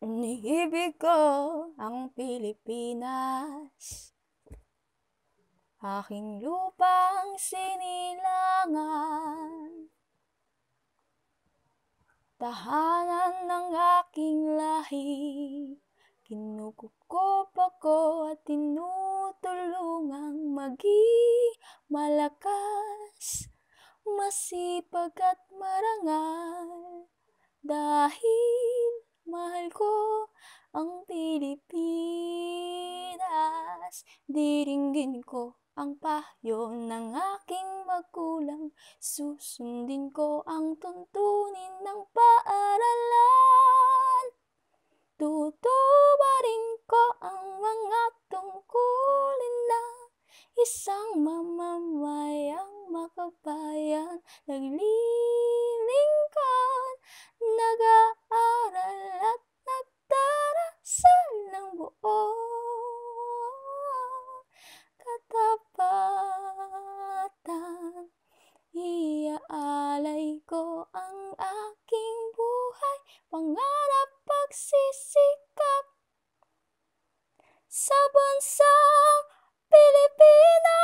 Iniibig ko ang Pilipinas Aking lupang sinilangan Tahanan ng aking lahi Kinukukup ako at tinutulungang maging malakas Masipag at marangal Pilipinas, diringgin ko ang payo ng aking magulang. Susundin ko ang tuntunin ng paaralan. Tutubarin ko ang mga tungkulin na isang mamamayang makabayan. Nagliligtas. buong oh, katapatan. Iaalay ko ang aking buhay, pangarap pagsisikap sa bansang Pilipinas.